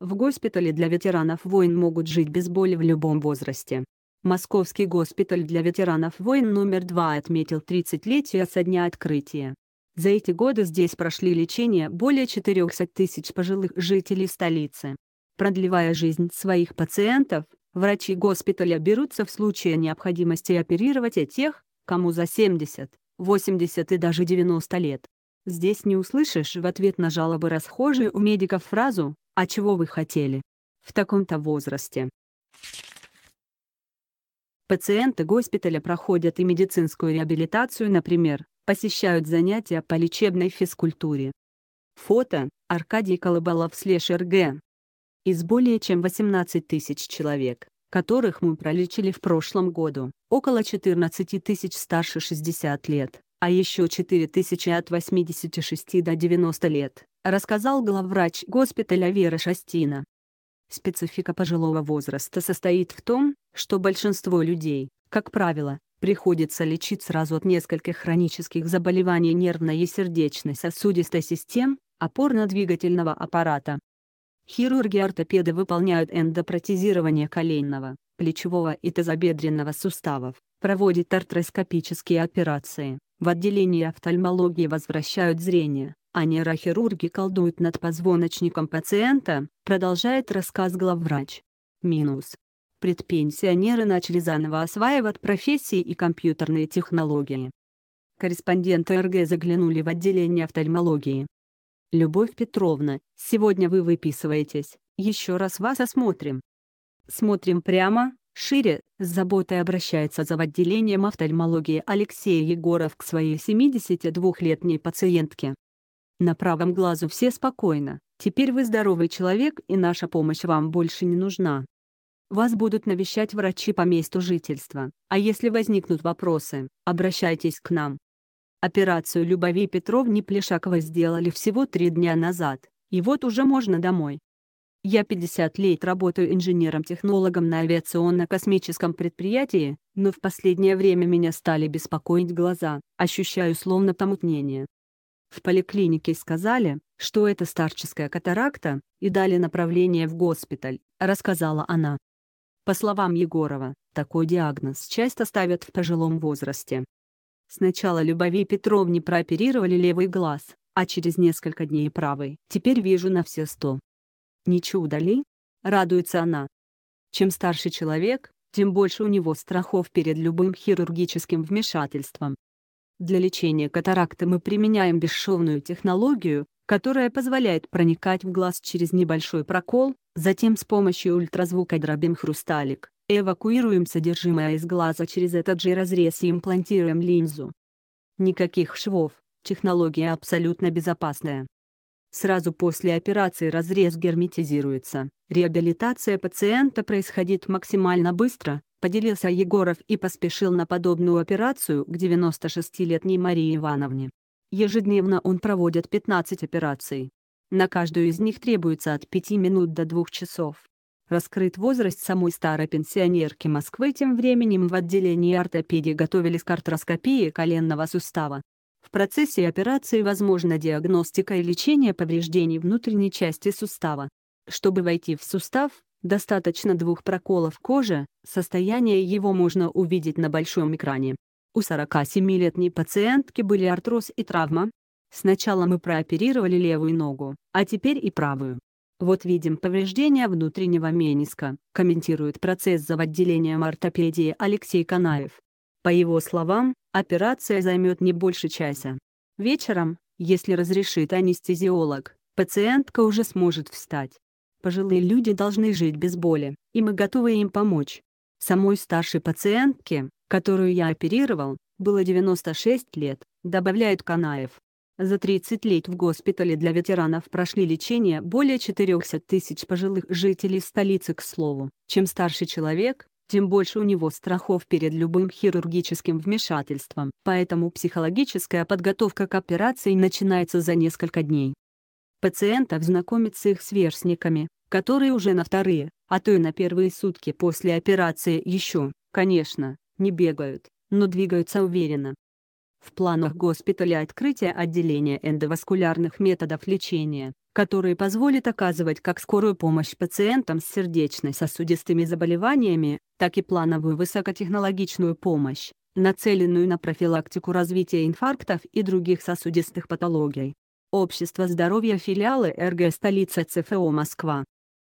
В госпитале для ветеранов войн могут жить без боли в любом возрасте. Московский госпиталь для ветеранов войн номер 2 отметил 30-летие со дня открытия. За эти годы здесь прошли лечение более 400 тысяч пожилых жителей столицы. Продлевая жизнь своих пациентов, врачи госпиталя берутся в случае необходимости оперировать и тех, кому за 70, 80 и даже 90 лет. Здесь не услышишь в ответ на жалобы расхожую у медиков фразу а чего вы хотели? В таком-то возрасте. Пациенты госпиталя проходят и медицинскую реабилитацию, например, посещают занятия по лечебной физкультуре. Фото Аркадий Колыбалов слэш РГ. Из более чем 18 тысяч человек, которых мы пролечили в прошлом году, около 14 тысяч старше 60 лет, а еще 4 от 86 до 90 лет, рассказал главврач госпиталя Вера Шастина. Специфика пожилого возраста состоит в том, что большинство людей, как правило, приходится лечить сразу от нескольких хронических заболеваний нервной и сердечно-сосудистой систем, опорно-двигательного аппарата. Хирурги-ортопеды выполняют эндопротезирование коленного, плечевого и тазобедренного суставов, проводят артроскопические операции, в отделении офтальмологии возвращают зрение, а нейрохирурги колдуют над позвоночником пациента, продолжает рассказ главврач. Минус. Предпенсионеры начали заново осваивать профессии и компьютерные технологии. Корреспонденты РГ заглянули в отделение офтальмологии. «Любовь Петровна, сегодня вы выписываетесь, еще раз вас осмотрим». «Смотрим прямо?» Шире с заботой обращается за отделением офтальмологии Алексей Егоров к своей 72-летней пациентке. На правом глазу все спокойно, теперь вы здоровый человек и наша помощь вам больше не нужна. Вас будут навещать врачи по месту жительства, а если возникнут вопросы, обращайтесь к нам. Операцию Любови Петровне Плешаковой сделали всего три дня назад, и вот уже можно домой. Я 50 лет работаю инженером-технологом на авиационно-космическом предприятии, но в последнее время меня стали беспокоить глаза, ощущаю словно помутнение. В поликлинике сказали, что это старческая катаракта, и дали направление в госпиталь, рассказала она. По словам Егорова, такой диагноз часто ставят в пожилом возрасте. Сначала Любови Петровне прооперировали левый глаз, а через несколько дней правый. Теперь вижу на все сто. Не чудо ли? Радуется она. Чем старше человек, тем больше у него страхов перед любым хирургическим вмешательством. Для лечения катаракты мы применяем бесшовную технологию, которая позволяет проникать в глаз через небольшой прокол, затем с помощью ультразвука дробим хрусталик, эвакуируем содержимое из глаза через этот же разрез и имплантируем линзу. Никаких швов, технология абсолютно безопасная. Сразу после операции разрез герметизируется. Реабилитация пациента происходит максимально быстро, поделился Егоров и поспешил на подобную операцию к 96-летней Марии Ивановне. Ежедневно он проводит 15 операций. На каждую из них требуется от 5 минут до 2 часов. Раскрыт возраст самой старой пенсионерки Москвы тем временем в отделении ортопедии готовились к артроскопии коленного сустава. В процессе операции возможна диагностика и лечение повреждений внутренней части сустава. Чтобы войти в сустав, достаточно двух проколов кожи, состояние его можно увидеть на большом экране. У 47-летней пациентки были артроз и травма. Сначала мы прооперировали левую ногу, а теперь и правую. Вот видим повреждения внутреннего мениска, комментирует процесс за отделением ортопедии Алексей Канаев. По его словам, операция займет не больше часа. Вечером, если разрешит анестезиолог, пациентка уже сможет встать. Пожилые люди должны жить без боли, и мы готовы им помочь. Самой старшей пациентке, которую я оперировал, было 96 лет, добавляет Канаев. За 30 лет в госпитале для ветеранов прошли лечение более 400 тысяч пожилых жителей столицы к слову. Чем старше человек, тем больше у него страхов перед любым хирургическим вмешательством, поэтому психологическая подготовка к операции начинается за несколько дней. Пациентов знакомят с их сверстниками, которые уже на вторые, а то и на первые сутки после операции еще, конечно, не бегают, но двигаются уверенно. В планах госпиталя открытие отделения эндоваскулярных методов лечения который позволит оказывать как скорую помощь пациентам с сердечно-сосудистыми заболеваниями, так и плановую высокотехнологичную помощь, нацеленную на профилактику развития инфарктов и других сосудистых патологий. Общество здоровья филиалы РГ столица ЦФО Москва.